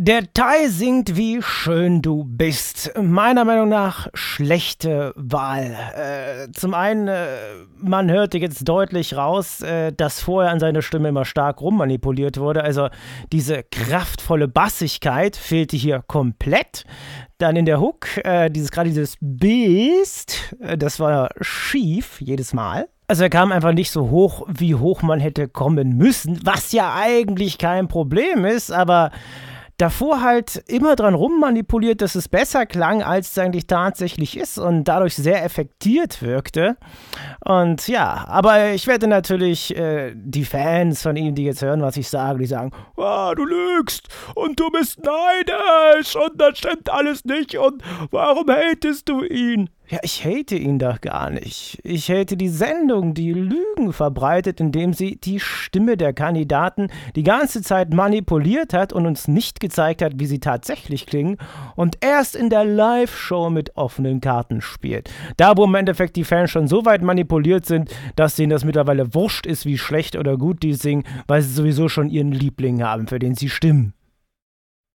Der Thai singt, wie schön du bist. Meiner Meinung nach schlechte Wahl. Äh, zum einen, äh, man hörte jetzt deutlich raus, äh, dass vorher an seiner Stimme immer stark rummanipuliert wurde. Also diese kraftvolle Bassigkeit fehlte hier komplett. Dann in der Hook, äh, dieses gerade dieses Bist, äh, das war schief jedes Mal. Also er kam einfach nicht so hoch, wie hoch man hätte kommen müssen, was ja eigentlich kein Problem ist, aber davor halt immer dran rummanipuliert, dass es besser klang, als es eigentlich tatsächlich ist und dadurch sehr effektiert wirkte. Und ja, aber ich werde natürlich äh, die Fans von ihm, die jetzt hören, was ich sage, die sagen, oh, du lügst und du bist neidisch und das stimmt alles nicht und warum hatest du ihn? Ja, ich hate ihn doch gar nicht. Ich hate die Sendung, die Lügen verbreitet, indem sie die Stimme der Kandidaten die ganze Zeit manipuliert hat und uns nicht gezeigt hat, wie sie tatsächlich klingen und erst in der Live-Show mit offenen Karten spielt. Da, wo im Endeffekt die Fans schon so weit manipuliert sind, dass denen das mittlerweile wurscht ist, wie schlecht oder gut die singen, weil sie sowieso schon ihren Liebling haben, für den sie stimmen.